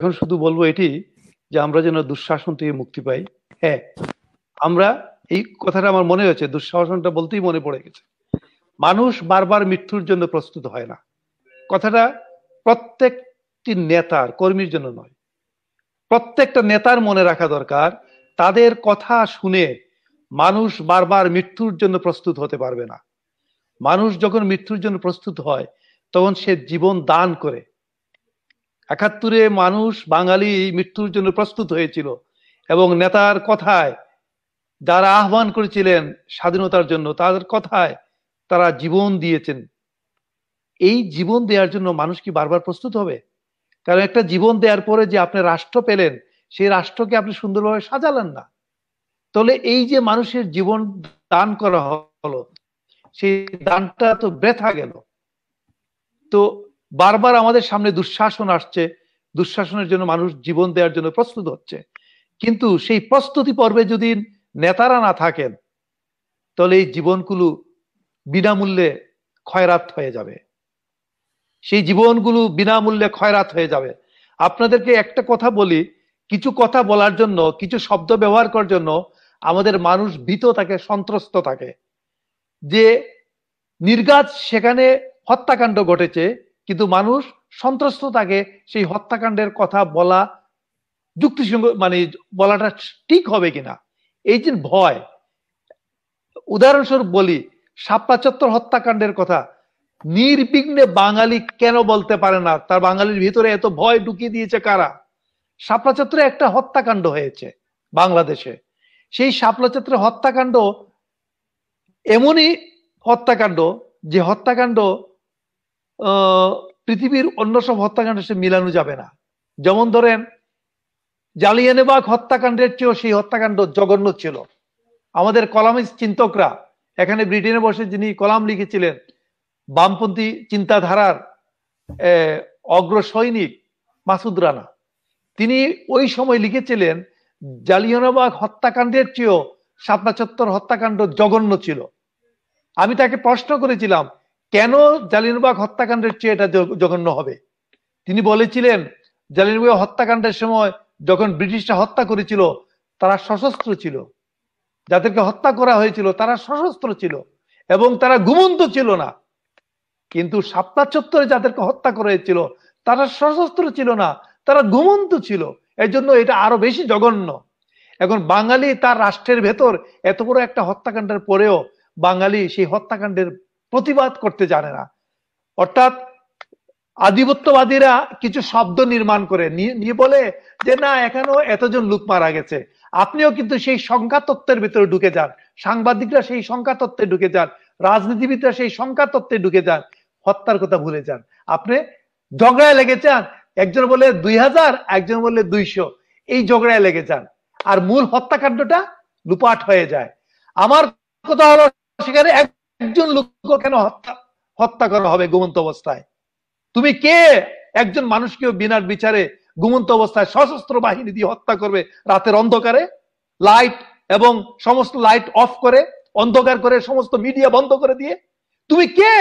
এখন শুধু বলবো এটি যে আমরা যেন দুঃশাসন থেকে মুক্তি পাই হ্যাঁ আমরা এই কথাটা আমার মনে হয়েছে দুঃশাসনটা বলতেই মনে পড়ে গেছে মানুষ বারবার মৃত্যুর জন্য প্রস্তুত হয় না কথাটা প্রত্যেকটি নেতার কর্মীর জন্য নয় প্রত্যেকটা নেতার মনে রাখা দরকার তাদের কথা শুনে মানুষ বারবার মৃত্যুর জন্য প্রস্তুত হতে পারবে না মানুষ যখন মৃত্যুর জন্য প্রস্তুত হয় তখন সে জীবন দান করে একাত্তরে মানুষ বাঙালি মৃত্যুর জন্য প্রস্তুত হয়েছিল এবং নেতার কথায় যারা আহ্বান করেছিলেন স্বাধীনতার জন্য তাদের কথায় তারা জীবন দিয়েছেন এই জীবন দেওয়ার জন্য মানুষ কি বারবার প্রস্তুত হবে কারণ একটা জীবন দেওয়ার পরে যে আপনি রাষ্ট্র পেলেন সেই রাষ্ট্রকে আপনি সুন্দরভাবে সাজালেন না তাহলে এই যে মানুষের জীবন দান করা হলো সেই দানটা তো ব্যথা গেল তো বারবার আমাদের সামনে দুঃশাসন আসছে দুঃশাসনের জন্য মানুষ জীবন দেওয়ার জন্য প্রস্তুত হচ্ছে কিন্তু সেই প্রস্তুতি পর্বে যদি নেতারা না থাকেন তাহলে এই জীবনগুলো বিনামূল্যে ক্ষয়রাত হয়ে যাবে সেই জীবনগুলো বিনামূল্যে ক্ষয়রাত হয়ে যাবে আপনাদেরকে একটা কথা বলি কিছু কথা বলার জন্য কিছু শব্দ ব্যবহার করার জন্য আমাদের মানুষ ভীত থাকে সন্ত্রস্ত থাকে যে নির্গাত সেখানে হত্যাকাণ্ড ঘটেছে কিন্তু মানুষ সন্ত্রস্ত তাকে সেই হত্যাকাণ্ডের কথা বলা যুক্তিসঙ্গ মানে বলাটা ঠিক হবে কিনা এই যে ভয় উদাহরণস্বরূপ বলি শাপলা চত্বর হত্যাকাণ্ডের কথা নির্বিঘ্নে বাঙালি কেন বলতে পারে না তার বাঙালির ভিতরে এত ভয় ঢুকিয়ে দিয়েছে কারা সাপলা চত্বরে একটা হত্যাকাণ্ড হয়েছে বাংলাদেশে সেই সাপলা চত্বরে হত্যাকাণ্ড এমনই হত্যাকাণ্ড যে হত্যাকাণ্ড পৃথিবীর অন্য সব হত্যাকাণ্ডের সাথে মিলানো যাবে না যেমন ধরেন জালিয়ানেবাগ হত্যাকাণ্ডের চেয়েও সেই হত্যাকাণ্ড জঘন্য ছিল আমাদের কলামিস চিন্তকরা এখানে ব্রিটেনে বসে যিনি কলাম লিখেছিলেন বামপন্থী চিন্তাধারার অগ্র সৈনিক মাসুদ রানা তিনি ওই সময় লিখেছিলেন জালিয়ানবাগ হত্যাকাণ্ডের চেয়েও সাতনা চত্বর হত্যাকাণ্ড জঘন্য ছিল আমি তাকে প্রশ্ন করেছিলাম কেন জালিনবাগ হত্যাকাণ্ডের চেয়ে এটা জঘন্য হবে তিনি বলেছিলেন জালিনবাগ হত্যাকাণ্ডের সময় যখন ব্রিটিশরা হত্যা করেছিল তারা সশস্ত্র ছিল যাদেরকে হত্যা করা হয়েছিল তারা সশস্ত্র ছিল এবং তারা ঘুমন্ত ছিল না কিন্তু সাপ্তাহ চত্বরে যাদেরকে হত্যা করা হয়েছিল তারা সশস্ত্র ছিল না তারা ঘুমন্ত ছিল এর জন্য এটা আরো বেশি জঘন্য এখন বাঙালি তার রাষ্ট্রের ভেতর এত বড় একটা হত্যাকাণ্ডের পরেও বাঙালি সেই হত্যাকাণ্ডের প্রতিবাদ করতে জানে না অর্থাৎ আধিপত্যবাদীরা কিছু শব্দ নির্মাণ করে নিয়ে বলে যে না এখানেও এতজন লোক মারা গেছে আপনিও কিন্তু সেই সংখ্যা তত্ত্বের ভিতরে ঢুকে যান সাংবাদিকরা সেই সংখ্যা তত্ত্বে ঢুকে যান রাজনীতিবিদরা সেই সংখ্যা তত্ত্বে ঢুকে যান হত্যার কথা ভুলে যান আপনি ঝগড়ায় লেগে যান একজন বলে দুই হাজার একজন বলে দুইশো এই ঝগড়ায় লেগে যান আর মূল হত্যাকাণ্ডটা লুপাট হয়ে যায় আমার কথা হলো সেখানে একজন লোক কেন হত্যা হত্যা করা হবে গুমন্ত অবস্থায় তুমি কে একজন মানুষকে বিনার বিচারে গুমন্ত অবস্থায় সশস্ত্র বাহিনী দিয়ে হত্যা করবে রাতের অন্ধকারে লাইট এবং সমস্ত লাইট অফ করে অন্ধকার করে সমস্ত মিডিয়া বন্ধ করে দিয়ে তুমি কে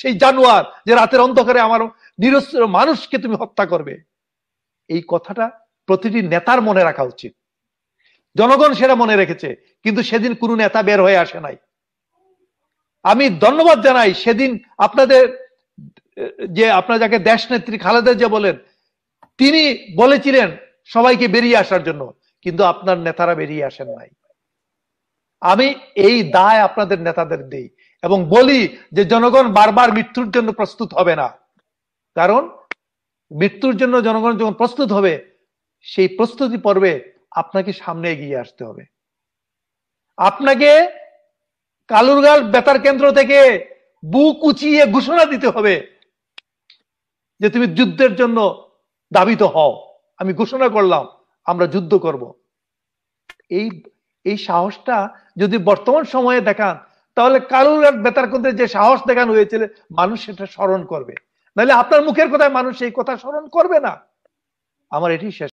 সেই জানোয়ার যে রাতের অন্ধকারে আমার নিরস্ত্র মানুষকে তুমি হত্যা করবে এই কথাটা প্রতিটি নেতার মনে রাখা উচিত জনগণ সেটা মনে রেখেছে কিন্তু সেদিন কোনো নেতা বের হয়ে আসে নাই আমি ধন্যবাদ জানাই সেদিন আপনাদের যে আপনার যাকে দেশ নেত্রী খালেদা যে বলেন তিনি বলেছিলেন সবাইকে বেরিয়ে আসার জন্য কিন্তু আপনার নেতারা বেরিয়ে আসেন নাই আমি এই দায় আপনাদের নেতাদের দিই এবং বলি যে জনগণ বারবার মৃত্যুর জন্য প্রস্তুত হবে না কারণ মৃত্যুর জন্য জনগণ যখন প্রস্তুত হবে সেই প্রস্তুতি পর্বে আপনাকে সামনে এগিয়ে আসতে হবে আপনাকে কালুরগাল বেতার কেন্দ্র থেকে বুক উঁচিয়ে ঘোষণা দিতে হবে যে তুমি যুদ্ধের জন্য দাবিত হও আমি ঘোষণা করলাম আমরা যুদ্ধ করব এই এই সাহসটা যদি বর্তমান সময়ে দেখান তাহলে কালুরঘাট বেতার কেন্দ্রে যে সাহস দেখানো হয়েছিল মানুষ সেটা স্মরণ করবে নাহলে আপনার মুখের কথায় মানুষ এই কথা স্মরণ করবে না আমার এটি শেষ